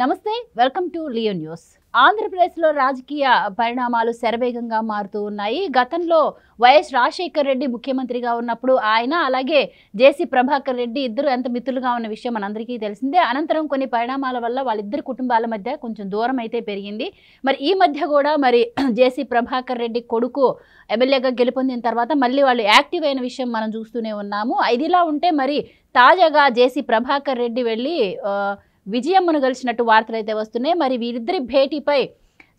నమస్తే welcome to Leo news ఆంధ్రప్రదేశ్లో రాజకీయ పరిణామాలు శరవేగంగా మారుతూ ఉన్నాయి గతంలో వైఎస్ రాజశేఖర్ రెడ్డి ముఖ్యమంత్రిగా ఉన్నప్పుడు ఆయన అలాగే జేసీ ప్రభాకర్ రెడ్డి ఇద్దరు ఎంత మిత్రులుగా ఉన్న విషయం మనందరికీ తెలిసిందే అనంతరం కొన్ని పరిణామాల వల్ల వాళ్ళిద్దరు కుటుంబాల మధ్య కొంచెం దూరం అయితే పెరిగింది మరి ఈ మధ్య కూడా మరి జేసీ ప్రభాకర్ రెడ్డి కొడుకు ఎమ్మెల్యేగా గెలుపొందిన తర్వాత మళ్ళీ వాళ్ళు యాక్టివ్ అయిన విషయం మనం చూస్తూనే ఉన్నాము ఇదిలా ఉంటే మరి తాజాగా జేసీ ప్రభాకర్ రెడ్డి వెళ్ళి విజయమ్మను గెలిచినట్టు వార్తలు అయితే వస్తున్నాయి మరి వీరిద్దరి భేటీపై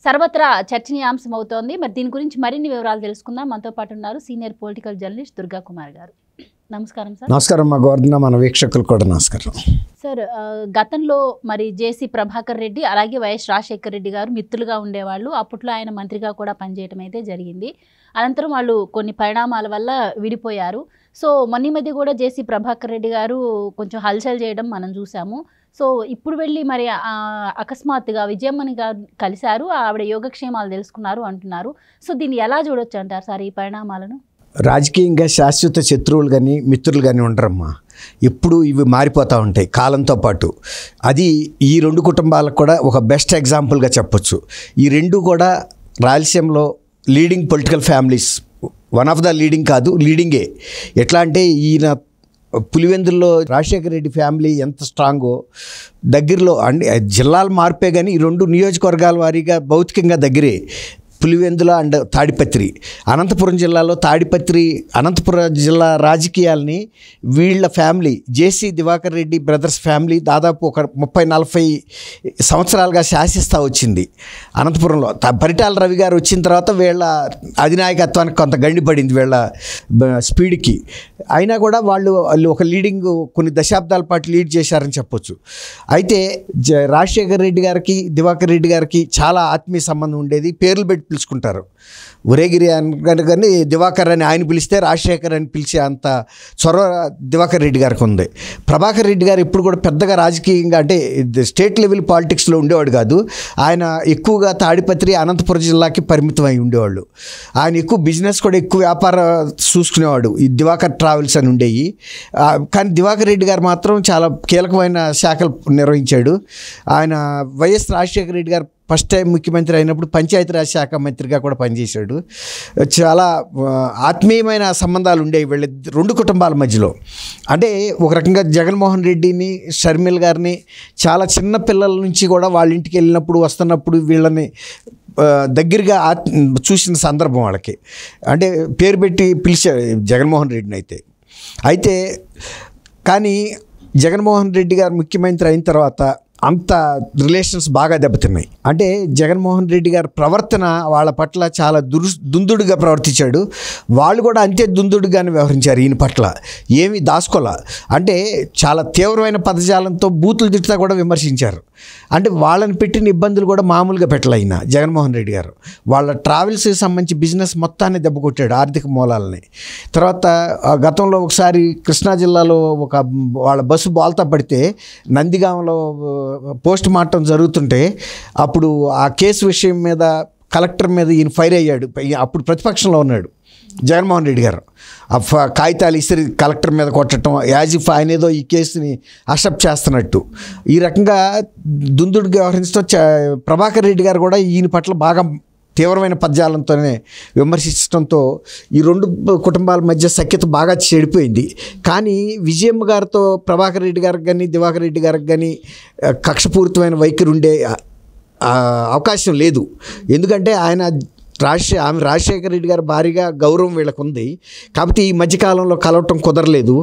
సర్వత్రా చర్చనీయాంశం అవుతోంది మరి దీని గురించి మరిన్ని వివరాలు తెలుసుకుందాం మనతో పాటు ఉన్నారు senior political journalist Durga Kumar గారు నమస్కారం సార్ నమస్కారం కూడా నమస్కారం సార్ గతంలో మరి జేసీ ప్రభాకర్ రెడ్డి అలాగే వైఎస్ రాజశేఖర్ రెడ్డి గారు మిత్రులుగా ఉండేవాళ్ళు అప్పట్లో ఆయన మంత్రిగా కూడా పనిచేయటం అయితే జరిగింది అనంతరం వాళ్ళు కొన్ని పరిణామాల వల్ల విడిపోయారు సో మొన్న మధ్య కూడా జేసీ ప్రభాకర్ రెడ్డి గారు కొంచెం హల్చల్ చేయడం మనం చూసాము సో ఇప్పుడు వెళ్ళి మరి అకస్మాత్తుగా విజయమ్మని కలిశారు ఆవిడ యోగక్షేమాలు తెలుసుకున్నారు అంటున్నారు సో దీన్ని ఎలా చూడొచ్చు అంటారు సార్ ఈ పరిణామాలను రాజకీయంగా శాశ్వత శత్రువులు కానీ మిత్రులు కానీ ఉండరమ్మా ఎప్పుడు ఇవి మారిపోతూ ఉంటాయి కాలంతో పాటు అది ఈ రెండు కుటుంబాలకు కూడా ఒక బెస్ట్ ఎగ్జాంపుల్గా చెప్పొచ్చు ఈ రెండు కూడా రాయలసీమలో leading political families one of the leading కాదు లీడింగే ఎట్లా అంటే ఈయన పులివెందుల్లో రాజశేఖర రెడ్డి ఫ్యామిలీ ఎంత స్ట్రాంగో దగ్గరలో అండ్ జిల్లాల మార్పే కానీ ఈ రెండు నియోజకవర్గాల వారీగా భౌతికంగా దగ్గరే పులివెందుల అండ్ తాడిపత్రి అనంతపురం జిల్లాలో తాడిపత్రి అనంతపురం జిల్లా రాజకీయాలని వీళ్ళ family JC Diwakar Reddy brothers family దాదాపు ఒక ముప్పై నలభై సంవత్సరాలుగా శాసిస్తూ వచ్చింది అనంతపురంలో పరిటాల రవి గారు వచ్చిన తర్వాత వీళ్ళ అధినాయకత్వానికి కొంత గండిపడింది వీళ్ళ స్పీడ్కి అయినా కూడా వాళ్ళు ఒక లీడింగ్ కొన్ని దశాబ్దాల పాటు లీడ్ చేశారని చెప్పొచ్చు అయితే రాజశేఖర్ రెడ్డి గారికి దివాకర్ రెడ్డి గారికి చాలా ఆత్మీయ సంబంధం ఉండేది పేర్లు పెట్టి పిలుచుకుంటారు ఉరేగిరి కానీ దివాకర్ అని ఆయన పిలిస్తే రాజశేఖర్ అని పిలిచే అంత చొరవ దివాకర్ రెడ్డి గారికి ఉంది ప్రభాకర్ రెడ్డి గారు ఇప్పుడు కూడా పెద్దగా రాజకీయంగా అంటే స్టేట్ లెవెల్ పాలిటిక్స్లో ఉండేవాడు కాదు ఆయన ఎక్కువగా తాడిపత్రి అనంతపురం జిల్లాకి పరిమితం అయి ఉండేవాళ్ళు ఆయన ఎక్కువ బిజినెస్ కూడా ఎక్కువ వ్యాపార చూసుకునేవాడు ఈ దివాకర్ ట్రావెల్స్ అని ఉండేవి కానీ దివాకర్ రెడ్డి గారు మాత్రం చాలా కీలకమైన శాఖలు నిర్వహించాడు ఆయన వైఎస్ రాజశేఖర రెడ్డి గారు ఫస్ట్ టైం ముఖ్యమంత్రి అయినప్పుడు పంచాయతీరాజ్ శాఖ మంత్రిగా కూడా పనిచేశాడు చాలా ఆత్మీయమైన సంబంధాలు ఉండేవి వీళ్ళ రెండు కుటుంబాల మధ్యలో అంటే ఒక రకంగా జగన్మోహన్ రెడ్డిని షర్మిల్ గారిని చాలా చిన్న పిల్లల నుంచి కూడా వాళ్ళ ఇంటికి వెళ్ళినప్పుడు వస్తున్నప్పుడు వీళ్ళని దగ్గరగా చూసిన సందర్భం వాళ్ళకి అంటే పేరు పెట్టి పిలిచాడు జగన్మోహన్ రెడ్డిని అయితే అయితే కానీ జగన్మోహన్ రెడ్డి గారు ముఖ్యమంత్రి అయిన తర్వాత అంత రిలేషన్స్ బాగా దెబ్బతిన్నాయి అంటే జగన్మోహన్ రెడ్డి గారి ప్రవర్తన వాళ్ళ పట్ల చాలా దురు దుందుడుగా ప్రవర్తించాడు వాళ్ళు కూడా అంతే దుందుడుగానే వ్యవహరించారు ఈయన పట్ల ఏమీ దాసుకోలే అంటే చాలా తీవ్రమైన పదజాలంతో బూతులు తిట్లా కూడా విమర్శించారు అంటే వాళ్ళని పెట్టిన ఇబ్బందులు కూడా మామూలుగా పెట్టలైన జగన్మోహన్ రెడ్డి గారు వాళ్ళ ట్రావెల్స్కి సంబంధించి బిజినెస్ మొత్తాన్ని దెబ్బకొట్టాడు ఆర్థిక మూలాలని తర్వాత గతంలో ఒకసారి కృష్ణా జిల్లాలో ఒక వాళ్ళ బస్సు బాల్తా పడితే నందిగామలో పోస్ట్ మార్టం జరుగుతుంటే అప్పుడు ఆ కేసు విషయం మీద కలెక్టర్ మీద ఈయన ఫైర్ అయ్యాడు అప్పుడు ప్రతిపక్షంలో ఉన్నాడు జగన్మోహన్ రెడ్డి గారు ఆ కాగితాలు ఇసిరి కలెక్టర్ మీద కొట్టడం యాజ్ ఇఫ్ ఆయన ఏదో ఈ కేసుని అక్సెప్ట్ చేస్తున్నట్టు ఈ రకంగా దుందుడు వ్యవహరించడం ప్రభాకర్ రెడ్డి గారు కూడా ఈయన పట్ల బాగా తీవ్రమైన పద్యాలంతోనే విమర్శించడంతో ఈ రెండు కుటుంబాల మధ్య సఖ్యత బాగా చెడిపోయింది కానీ విజయమ్మ గారితో ప్రభాకర్ రెడ్డి గారికి కానీ దివాకర్ రెడ్డి గారికి కానీ కక్షపూరితమైన వైఖరి ఉండే అవకాశం లేదు ఎందుకంటే ఆయన రాజశే ఆమె రాజశేఖర రెడ్డి గారు భారీగా గౌరవం వీళ్ళకు ఉంది కాబట్టి ఈ మధ్యకాలంలో కలవటం కుదరలేదు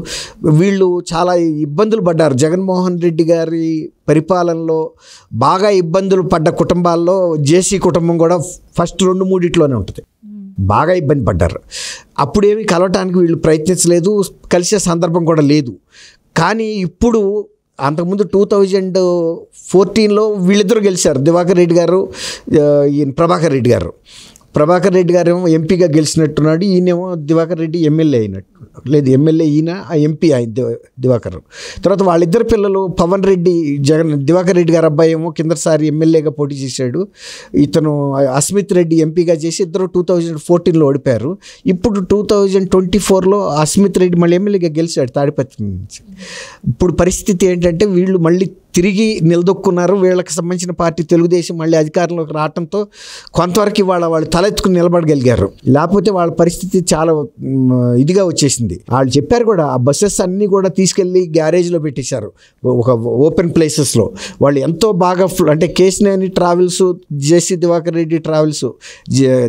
వీళ్ళు చాలా ఇబ్బందులు పడ్డారు జగన్మోహన్ రెడ్డి గారి పరిపాలనలో బాగా ఇబ్బందులు పడ్డ కుటుంబాల్లో జేసీ కుటుంబం కూడా ఫస్ట్ రెండు మూడిట్లోనే ఉంటుంది బాగా ఇబ్బంది పడ్డారు అప్పుడేమి కలవటానికి వీళ్ళు ప్రయత్నించలేదు కలిసే సందర్భం కూడా లేదు కానీ ఇప్పుడు అంతకుముందు టూ థౌజండ్ ఫోర్టీన్లో వీళ్ళిద్దరు గెలిచారు దివాకర్ రెడ్డి గారు ప్రభాకర్ రెడ్డి గారు ప్రభాకర్ రెడ్డి గారేమో ఎంపీగా గెలిచినట్టున్నాడు ఈయనేమో దివాకర్ రెడ్డి ఎమ్మెల్యే అయినట్టు లేదు ఎమ్మెల్యే ఈయన ఆ ఎంపీ ఆయన దివాకర్ తర్వాత వాళ్ళిద్దరు పిల్లలు పవన్ రెడ్డి జగన్ దివాకర్ రెడ్డి గారు అబ్బాయి ఏమో కిందసారి ఎమ్మెల్యేగా పోటీ చేశాడు ఇతను అస్మిత్ రెడ్డి ఎంపీగా చేసి ఇద్దరు టూ థౌజండ్ ఫోర్టీన్లో ఓడిపారు ఇప్పుడు టూ థౌజండ్ ట్వంటీ ఫోర్లో అస్మిత్ రెడ్డి మళ్ళీ ఎమ్మెల్యేగా గెలిచాడు తాడిపత్రి నుంచి ఇప్పుడు పరిస్థితి ఏంటంటే వీళ్ళు మళ్ళీ తిరిగి నిలదొక్కున్నారు వీళ్ళకి సంబంధించిన పార్టీ తెలుగుదేశం మళ్ళీ అధికారంలోకి రావడంతో కొంతవరకు వాళ్ళ వాళ్ళు తలెత్తుకుని నిలబడగలిగారు లేకపోతే వాళ్ళ పరిస్థితి చాలా ఇదిగా వచ్చేసింది వాళ్ళు చెప్పారు కూడా ఆ బస్సెస్ అన్నీ కూడా తీసుకెళ్ళి గ్యారేజ్లో పెట్టేశారు ఒక ఓపెన్ ప్లేసెస్లో వాళ్ళు ఎంతో బాగా అంటే Kesineni travels JC Diwakar Reddy travels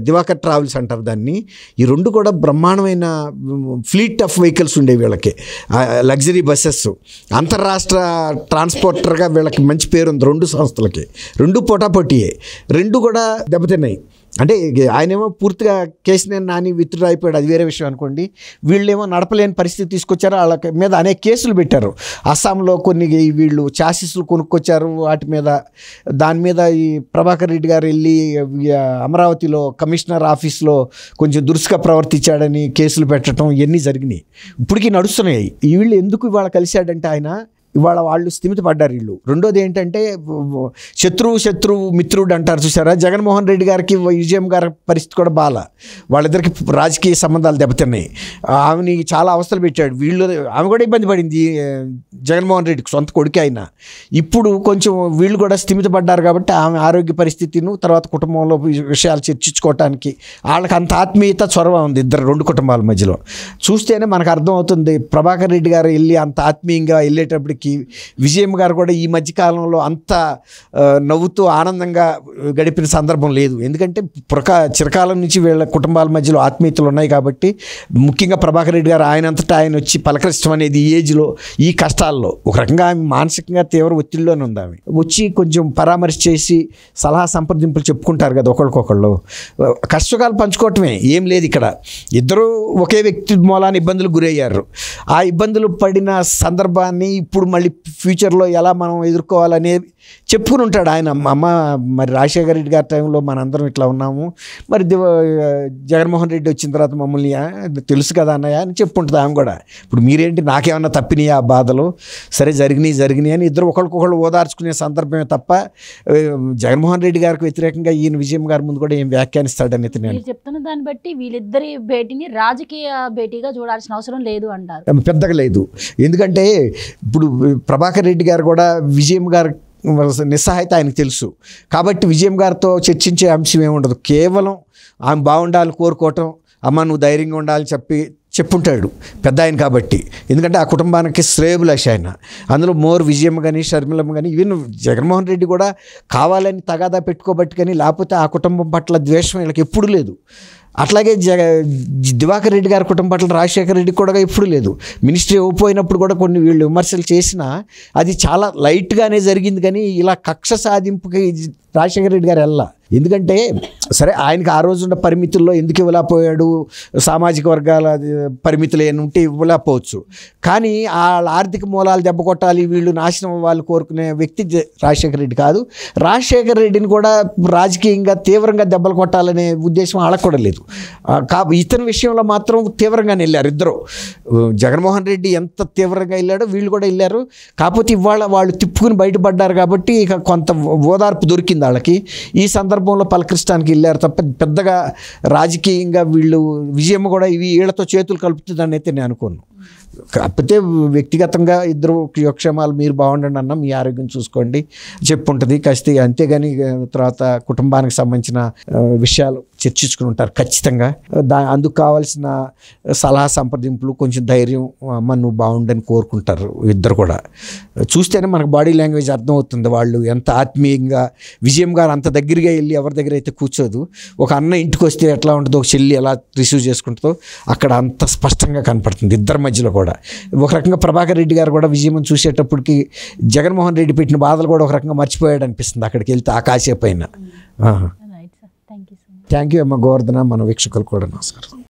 Diwakar travels అంటారు దాన్ని ఈ రెండు కూడా బ్రహ్మాండమైన ఫ్లీట్ ఆఫ్ వెహికల్స్ ఉండేవి వీళ్ళకి లగ్జరీ బస్సెస్ అంతర్రాష్ట్ర ట్రాన్స్పోర్టర్ తొందరగా వీళ్ళకి మంచి పేరు ఉంది రెండు సంస్థలకి రెండు పోటాపోటీయే రెండు కూడా దెబ్బతిన్నాయి అంటే ఆయనేమో పూర్తిగా కేసు నేను నాని విత్డ్రా అయిపోయాడు అది వేరే విషయం అనుకోండి వీళ్ళేమో నడపలేని పరిస్థితి తీసుకొచ్చారు వాళ్ళ మీద అనేక కేసులు పెట్టారు అస్సాంలో కొన్ని వీళ్ళు చాసిస్లు కొనుక్కొచ్చారు వాటి మీద దాని మీద ఈ ప్రభాకర్ రెడ్డి గారు వెళ్ళి అమరావతిలో కమిషనర్ ఆఫీస్లో కొంచెం దురుసుగా ప్రవర్తించాడని కేసులు పెట్టడం ఇవన్నీ జరిగినాయి ఇప్పటికీ నడుస్తున్నాయి వీళ్ళు ఎందుకు ఇవాళ కలిశాడంటే ఆయన ఇవాళ వాళ్ళు స్థిమితపడ్డారు వీళ్ళు రెండోది ఏంటంటే శత్రువు శత్రువు మిత్రుడు అంటారు చూసారా జగన్మోహన్ రెడ్డి గారికి విజయం గారి పరిస్థితి కూడా బాల వాళ్ళిద్దరికి రాజకీయ సంబంధాలు దెబ్బతిన్నాయి ఆమెని చాలా అవస్థలు పెట్టాడు వీళ్ళు ఆమె కూడా ఇబ్బంది పడింది జగన్మోహన్ రెడ్డికి సొంత కొడుకే అయినా ఇప్పుడు కొంచెం వీళ్ళు కూడా స్థిమితపడ్డారు కాబట్టి ఆమె ఆరోగ్య పరిస్థితిను తర్వాత కుటుంబంలో విషయాలు చర్చించుకోవటానికి వాళ్ళకి అంత ఆత్మీయత చొరవ ఉంది ఇద్దరు రెండు కుటుంబాల మధ్యలో చూస్తేనే మనకు అర్థమవుతుంది ప్రభాకర్ రెడ్డి గారు వెళ్ళి అంత ఆత్మీయంగా వెళ్ళేటప్పటికి మనకి విజయం గారు కూడా ఈ మధ్యకాలంలో అంత నవ్వుతూ ఆనందంగా గడిపిన సందర్భం లేదు ఎందుకంటే ప్రకా చిరకాలం నుంచి వీళ్ళ కుటుంబాల మధ్యలో ఆత్మీయతలు ఉన్నాయి కాబట్టి ముఖ్యంగా ప్రభాకర్ రెడ్డి గారు ఆయనంతటా ఆయన వచ్చి పలకరించడం అనేది ఈ ఏజ్లో ఈ కష్టాల్లో ఒక రకంగా ఆమె మానసికంగా తీవ్ర ఒత్తిడిలోనే ఉంది ఆమె వచ్చి కొంచెం పరామర్శ చేసి సలహా సంప్రదింపులు చెప్పుకుంటారు కదా ఒకరికొకళ్ళు కష్టకాలు పంచుకోవటమే ఏం లేదు ఇక్కడ ఇద్దరు ఒకే వ్యక్తి మూలాన్ని ఇబ్బందులు గురయ్యారు ఆ ఇబ్బందులు పడిన సందర్భాన్ని ఇప్పుడు మళ్ళీ ఫ్యూచర్లో ఎలా మనం ఎదుర్కోవాలనే చెప్పుకుని ఉంటాడు ఆయన అమ్మ మరి రాజశేఖర రెడ్డి గారి టైంలో మనందరం ఇట్లా ఉన్నాము మరి జగన్మోహన్ రెడ్డి వచ్చిన తర్వాత మమ్మల్ని తెలుసు కదా అన్నయ్య అని చెప్పుంటుంది ఆమె కూడా ఇప్పుడు మీరేంటి నాకేమన్నా తప్పినాయా ఆ బాధలు సరే జరిగినాయి జరిగినాయి అని ఇద్దరు ఒకరికొకళ్ళు ఓదార్చుకునే సందర్భమే తప్ప జగన్మోహన్ రెడ్డి గారికి వ్యతిరేకంగా ఈయన విజయం గారి ముందు కూడా ఏం వ్యాఖ్యానిస్తాడని నేను చెప్తున్న దాన్ని బట్టి వీళ్ళిద్దరి భేటీని రాజకీయ భేటీగా చూడాల్సిన అవసరం లేదు అంటారు పెద్దగా లేదు ఎందుకంటే ఇప్పుడు ప్రభాకర్ రెడ్డి గారు కూడా విజయం గారు నిస్సహాయత ఆయనకు తెలుసు కాబట్టి విజయం గారితో చర్చించే అంశం ఏముండదు కేవలం ఆమె బాగుండాలని కోరుకోవటం అమ్మ నువ్వు ధైర్యంగా ఉండాలని చెప్పి చెప్పుంటాడు పెద్ద ఆయన కాబట్టి ఎందుకంటే ఆ కుటుంబానికి శ్రేయబులష ఆయన అందులో మోర్ విజయం కానీ షర్మిలం కానీ ఈవెన్ జగన్మోహన్ రెడ్డి కూడా కావాలని తగాదా పెట్టుకోబట్టి కానీ లేకపోతే ఆ కుటుంబం పట్ల ద్వేషం వీళ్ళకి ఎప్పుడూ లేదు అట్లాగే జగ దివాకర్ రెడ్డి గారి కుటుంబ పట్ల రాజశేఖర రెడ్డి కూడా ఇప్పుడు లేదు మినిస్ట్రీ ఓపోయినప్పుడు కూడా కొన్ని వీళ్ళు విమర్శలు చేసినా అది చాలా లైట్గానే జరిగింది కానీ ఇలా కక్ష సాధింపుకి రాజశేఖర రెడ్డి గారు వెళ్ళా ఎందుకంటే సరే ఆయనకి ఆ రోజున్న పరిమితుల్లో ఎందుకు ఇవ్వలేకపోయాడు సామాజిక వర్గాల పరిమితులు ఉంటే ఇవ్వలేకపోవచ్చు కానీ వాళ్ళ ఆర్థిక మూలాలు దెబ్బ కొట్టాలి వీళ్ళు నాశనం అవ్వాలి కోరుకునే వ్యక్తి రాజశేఖర రెడ్డి కాదు రాజశేఖర రెడ్డిని కూడా రాజకీయంగా తీవ్రంగా దెబ్బలు కొట్టాలనే ఉద్దేశం ఆడకూడలేదు కూడా లేదు కా ఇతని విషయంలో మాత్రం తీవ్రంగానే వెళ్ళారు ఇద్దరు జగన్మోహన్ రెడ్డి ఎంత తీవ్రంగా వెళ్ళాడో వీళ్ళు కూడా వెళ్ళారు కాకపోతే ఇవాళ వాళ్ళు తిప్పుకుని బయటపడ్డారు కాబట్టి ఇక కొంత ఓదార్పు దొరికింది వాళ్ళకి ఈ సందర్భం సందర్భంలో పలకరించడానికి వెళ్ళారు తప్ప పెద్దగా రాజకీయంగా వీళ్ళు విజయం కూడా ఇవి వీళ్ళతో చేతులు కలుపుతుందని అయితే నేను అనుకోను కాకపోతే వ్యక్తిగతంగా ఇద్దరు యోగక్షేమాలు మీరు బాగుండండి అన్న మీ ఆరోగ్యం చూసుకోండి చెప్పుంటుంది ఖచ్చితంగా అంతేగాని తర్వాత కుటుంబానికి సంబంధించిన విషయాలు చర్చించుకుని ఉంటారు ఖచ్చితంగా దా అందుకు కావాల్సిన సలహా సంప్రదింపులు కొంచెం ధైర్యం అమ్మ నువ్వు బాగుండని కోరుకుంటారు ఇద్దరు కూడా చూస్తేనే మనకు బాడీ లాంగ్వేజ్ అర్థమవుతుంది వాళ్ళు ఎంత ఆత్మీయంగా విజయం గారు అంత దగ్గరగా వెళ్ళి ఎవరి దగ్గర అయితే కూర్చోదు ఒక అన్న ఇంటికి వస్తే ఎట్లా ఉంటుందో ఒక చెల్లి ఎలా రిసీవ్ చేసుకుంటుందో అక్కడ అంత స్పష్టంగా కనపడుతుంది ఇద్దరి మధ్యలో కూడా కూడా ఒక రకంగా ప్రభాకర్ రెడ్డి గారు కూడా విజయం చూసేటప్పటికి జగన్మోహన్ రెడ్డి పెట్టిన బాధలు కూడా ఒక రకంగా మర్చిపోయాడు అనిపిస్తుంది అక్కడికి వెళ్తే ఆ పైన థ్యాంక్ యూ అమ్మ గోవర్ధన మన వీక్షకులు కూడా నమస్కారం